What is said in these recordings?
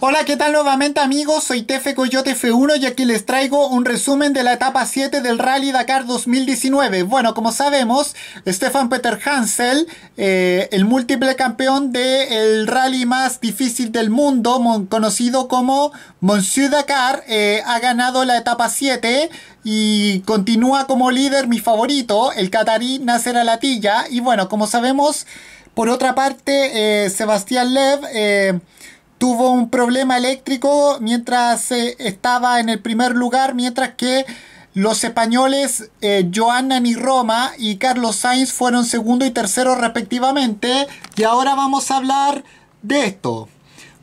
Hola, ¿qué tal nuevamente amigos? Soy Tefe Coyote F1 y aquí les traigo un resumen de la etapa 7 del Rally Dakar 2019. Bueno, como sabemos, Stefan Peter Hansel, eh, el múltiple campeón del rally más difícil del mundo, conocido como Monsieur Dakar, eh, ha ganado la etapa 7 y continúa como líder mi favorito, el catarí Nasser Alatilla. Y bueno, como sabemos, por otra parte, eh, Sebastián Lev tuvo un problema eléctrico mientras eh, estaba en el primer lugar, mientras que los españoles eh, Joanna y Roma y Carlos Sainz fueron segundo y tercero respectivamente. Y ahora vamos a hablar de esto.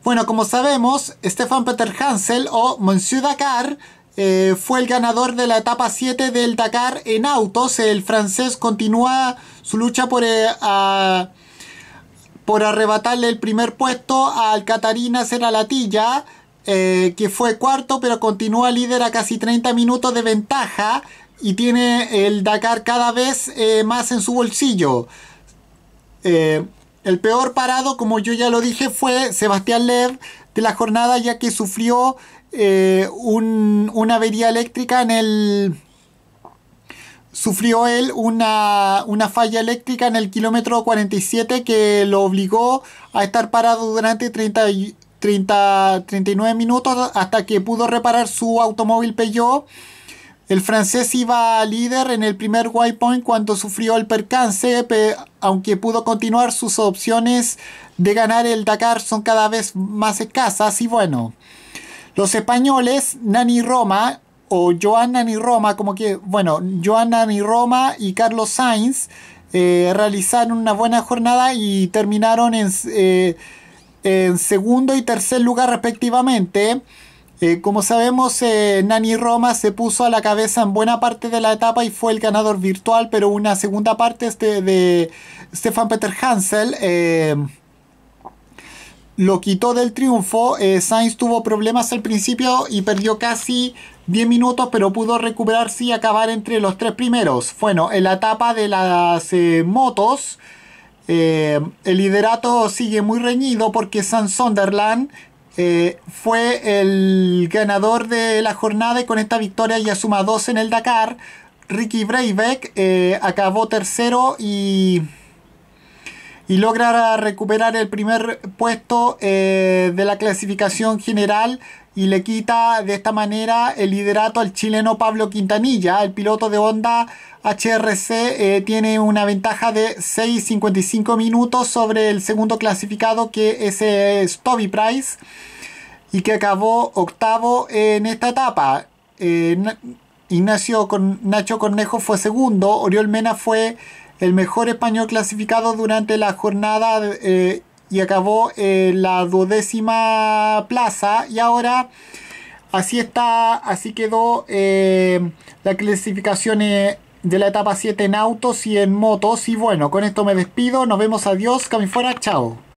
Bueno, como sabemos, Stefan Peter Hansel o Monsieur Dakar eh, fue el ganador de la etapa 7 del Dakar en autos. El francés continúa su lucha por eh, por arrebatarle el primer puesto al Catarina Seralatilla, Latilla eh, que fue cuarto, pero continúa líder a casi 30 minutos de ventaja y tiene el Dakar cada vez eh, más en su bolsillo. Eh, el peor parado, como yo ya lo dije, fue Sebastián Lev de la jornada, ya que sufrió un, una avería eléctrica en el sufrió él una, falla eléctrica en el kilómetro 47 que lo obligó a estar parado durante 30, 30, 39 minutos hasta que pudo reparar su automóvil Peugeot. El francés iba líder en el primer waypoint cuando sufrió el percance, aunque pudo continuar, sus opciones de ganar el Dakar son cada vez más escasas y bueno. Los españoles, Nani Roma, o Joanna ni Roma, como que, bueno, Joanna ni Roma y Carlos Sainz eh, realizaron una buena jornada y terminaron en, eh, segundo y tercer lugar respectivamente. Eh, como sabemos, Nani Roma se puso a la cabeza en buena parte de la etapa y fue el ganador virtual, pero una segunda parte de Stefan Peter Hansel lo quitó del triunfo. Sainz tuvo problemas al principio y perdió casi 10 minutos, pero pudo recuperarse y acabar entre los tres primeros. Bueno, en la etapa de las eh, motos, eh, el liderato sigue muy reñido porque Sam Sunderland eh, fue el ganador de la jornada y con esta victoria ya suma 2 en el Dakar. Ricky Breivik acabó tercero y y logra recuperar el primer puesto eh, de la clasificación general y le quita de esta manera el liderato al chileno Pablo Quintanilla. El piloto de Honda HRC eh, tiene una ventaja de 6.55 minutos sobre el segundo clasificado que es, eh, es Toby Price y que acabó octavo en esta etapa. Ignacio con Nacho Cornejo fue segundo, Oriol Mena fue el mejor español clasificado durante la jornada eh, y acabó en eh, la duodécima plaza y ahora así está, así quedó eh, la clasificación de la etapa 7 en autos y en motos y bueno, con esto me despido, nos vemos, adiós, fuera. chao.